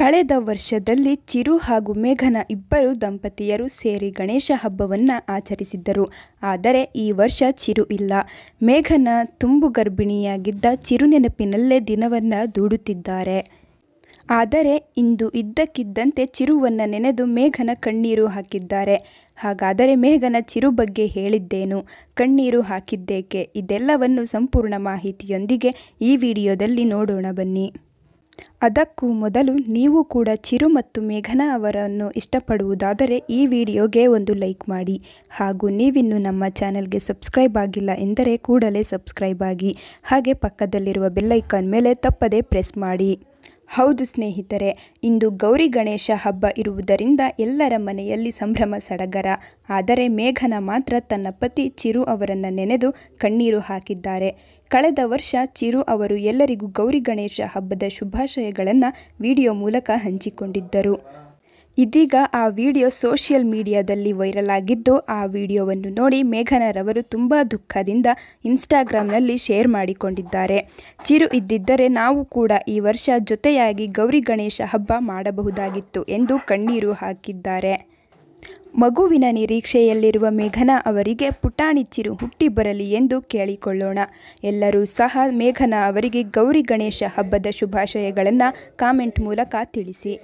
ಕಳೆದ ವರ್ಷದಲ್ಲಿ ಚಿರು ಹಾಗೂ ಮೇಘನ ಇಬ್ಬರು ದಂಪತಿಯರು ಸೇರಿ ಗಣೇಶ ಹಬ್ಬವನ್ನು ಆಚರಿಸಿದ್ದರು ಆದರೆ ಈ ವರ್ಷ ಚಿರು ಇಲ್ಲ ಮೇಘನ ತುಂಬು ಗರ್ಭಿಣಿಯಾಗಿದ್ದ ಚಿರು ನೆನಪಿನಲ್ಲೇ ದಿನವನ್ನು ದೂಡುತ್ತಿದ್ದಾರೆ ಆದರೆ ಇಂದು ಇದ್ದಕ್ಕಿದ್ದಂತೆ ಚಿರುವನ್ನು ನೆನೆದು ಮೇಘನ ಕಣ್ಣೀರು ಹಾಕಿದ್ದಾರೆ ಹಾಗಾದರೆ ಮೇಘನ ಚಿರು ಬಗ್ಗೆ ಹೇಳಿದ್ದೇನು ಕಣ್ಣೀರು ಹಾಕಿದ್ದೇಕೆ ಇದೆಲ್ಲವನ್ನು ಸಂಪೂರ್ಣ ಮಾಹಿತಿಯೊಂದಿಗೆ ಈ ವಿಡಿಯೋದಲ್ಲಿ ನೋಡೋಣ ಬನ್ನಿ ಅದಕ್ಕೂ ಮೊದಲು ನೀವು ಕೂಡ ಚಿರು ಮತ್ತು ಮೇಘನಾ ಅವರನ್ನು ಇಷ್ಟಪಡುವುದಾದರೆ ಈ ವಿಡಿಯೋಗೆ ಒಂದು ಲೈಕ್ ಮಾಡಿ ಹಾಗೂ ನೀವಿನ್ನು ನಮ್ಮ ಚಾನೆಲ್ಗೆ ಸಬ್ಸ್ಕ್ರೈಬ್ ಆಗಿಲ್ಲ ಎಂದರೆ ಕೂಡಲೇ ಸಬ್ಸ್ಕ್ರೈಬ್ ಆಗಿ ಹಾಗೆ ಪಕ್ಕದಲ್ಲಿರುವ ಬೆಲ್ಲೈಕಾನ್ ಮೇಲೆ ತಪ್ಪದೇ ಪ್ರೆಸ್ ಮಾಡಿ ಹೌದು ಸ್ನೇಹಿತರೆ ಇಂದು ಗೌರಿ ಗಣೇಶ ಹಬ್ಬ ಇರುವುದರಿಂದ ಎಲ್ಲರ ಮನೆಯಲ್ಲಿ ಸಂಭ್ರಮ ಸಡಗರ ಆದರೆ ಮೇಘನ ಮಾತ್ರ ತನ್ನ ಪತಿ ಚಿರು ಅವರನ್ನು ನೆನೆದು ಕಣ್ಣೀರು ಹಾಕಿದ್ದಾರೆ ಕಳೆದ ವರ್ಷ ಚಿರು ಅವರು ಎಲ್ಲರಿಗೂ ಗೌರಿ ಗಣೇಶ ಹಬ್ಬದ ಶುಭಾಶಯಗಳನ್ನು ವಿಡಿಯೋ ಮೂಲಕ ಹಂಚಿಕೊಂಡಿದ್ದರು ಇದೀಗ ಆ ವಿಡಿಯೋ ಸೋಷಿಯಲ್ ಮೀಡಿಯಾದಲ್ಲಿ ವೈರಲ್ ಆಗಿದ್ದು ಆ ವಿಡಿಯೋವನ್ನು ನೋಡಿ ಮೇಘನರವರು ತುಂಬ ದುಃಖದಿಂದ ಇನ್ಸ್ಟಾಗ್ರಾಮ್ನಲ್ಲಿ ಶೇರ್ ಮಾಡಿಕೊಂಡಿದ್ದಾರೆ ಚಿರು ಇದ್ದಿದ್ದರೆ ನಾವು ಕೂಡ ಈ ವರ್ಷ ಜೊತೆಯಾಗಿ ಗೌರಿ ಗಣೇಶ ಹಬ್ಬ ಮಾಡಬಹುದಾಗಿತ್ತು ಎಂದು ಕಣ್ಣೀರು ಹಾಕಿದ್ದಾರೆ ಮಗುವಿನ ನಿರೀಕ್ಷೆಯಲ್ಲಿರುವ ಮೇಘನಾ ಅವರಿಗೆ ಪುಟಾಣಿ ಚಿರು ಹುಟ್ಟಿ ಬರಲಿ ಎಂದು ಕೇಳಿಕೊಳ್ಳೋಣ ಎಲ್ಲರೂ ಸಹ ಮೇಘನಾ ಅವರಿಗೆ ಗೌರಿ ಗಣೇಶ ಹಬ್ಬದ ಶುಭಾಶಯಗಳನ್ನು ಕಾಮೆಂಟ್ ಮೂಲಕ ತಿಳಿಸಿ